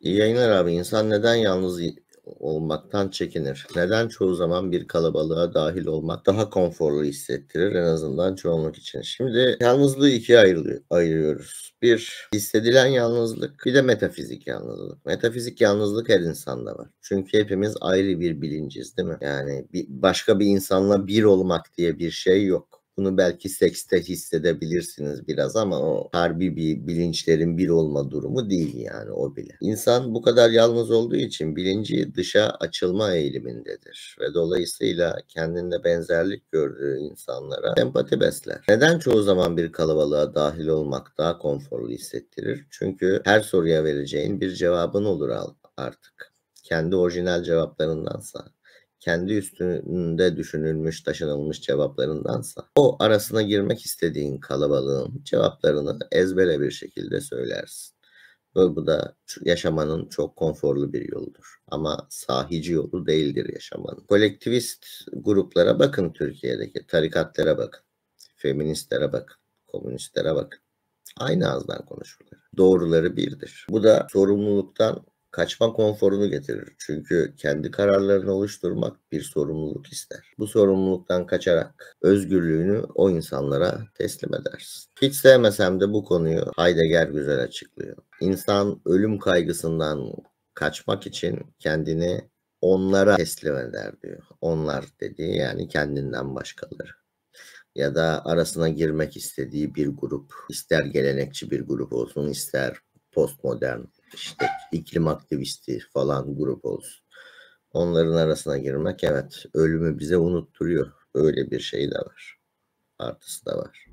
İyi yayınlar abi. İnsan neden yalnız olmaktan çekinir? Neden çoğu zaman bir kalabalığa dahil olmak daha konforlu hissettirir en azından çoğunluk için? Şimdi yalnızlığı ikiye ayırıyoruz. Bir, hissedilen yalnızlık, bir de metafizik yalnızlık. Metafizik yalnızlık her insanda var. Çünkü hepimiz ayrı bir bilinciz değil mi? Yani bir, başka bir insanla bir olmak diye bir şey yok. Bunu belki sekste hissedebilirsiniz biraz ama o harbi bir bilinçlerin bir olma durumu değil yani o bile. İnsan bu kadar yalnız olduğu için bilinci dışa açılma eğilimindedir ve dolayısıyla kendinde benzerlik gördüğü insanlara empati besler. Neden çoğu zaman bir kalabalığa dahil olmak daha konforlu hissettirir? Çünkü her soruya vereceğin bir cevabın olur artık. Kendi orijinal cevaplarındansa kendi üstünde düşünülmüş, taşınılmış cevaplarındansa o arasına girmek istediğin kalabalığın cevaplarını ezbere bir şekilde söylersin. Ve bu da yaşamanın çok konforlu bir yoludur. Ama sahici yolu değildir yaşamanın. Kolektivist gruplara bakın Türkiye'deki. Tarikatlara bakın. Feministlere bakın. Komünistlere bakın. Aynı ağızdan konuşurlar. Doğruları birdir. Bu da sorumluluktan kaçma konforunu getirir. Çünkü kendi kararlarını oluşturmak bir sorumluluk ister. Bu sorumluluktan kaçarak özgürlüğünü o insanlara teslim edersin. Hiç sevmesem de bu konuyu Heidegger güzel açıklıyor. İnsan ölüm kaygısından kaçmak için kendini onlara teslim eder diyor. Onlar dediği yani kendinden başkaları ya da arasına girmek istediği bir grup ister gelenekçi bir grup olsun ister postmodern işte iklim aktivisti falan grup olsun. Onların arasına girmek evet ölümü bize unutturuyor. Böyle bir şey de var. Artısı da var.